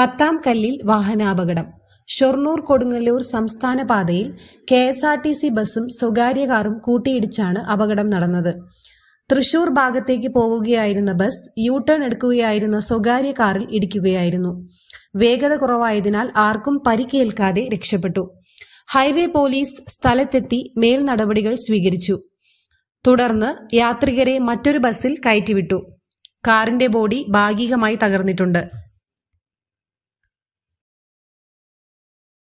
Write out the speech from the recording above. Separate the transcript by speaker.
Speaker 1: പത്താം കല്ലിൽ വാഹനാപകടം ഷൊർണൂർ കൊടുങ്ങല്ലൂർ സംസ്ഥാന പാതയിൽ K S R T C ബസ്സും സ്വകാര്യ കാറും കൂട്ടിയിടിച്ചാണ് അപകടം നടന്നത് തൃശൂർ ഭാഗത്തേക്ക് പോവുകയായിരുന്ന ബസ് യു ടേൺ എടുക്കുകയായിരുന്ന സ്വകാര്യ കാറിൽ ഇടിക്കുകയായിരുന്നു വേഗത കുറവായതിനാൽ ആർക്കും പരിക്കേൽക്കാതെ രക്ഷപ്പെട്ടു ഹൈവേ പോലീസ് സ്ഥലത്തെത്തി മേൽ നടപടികൾ സ്വീകരിച്ചു തുടർന്ന് യാത്രികരെ മറ്റൊരു ബസ്സിൽ കയറ്റിവിട്ടു കാറിന്റെ ബോഡി ഭാഗികമായി തകർന്നിട്ടുണ്ട്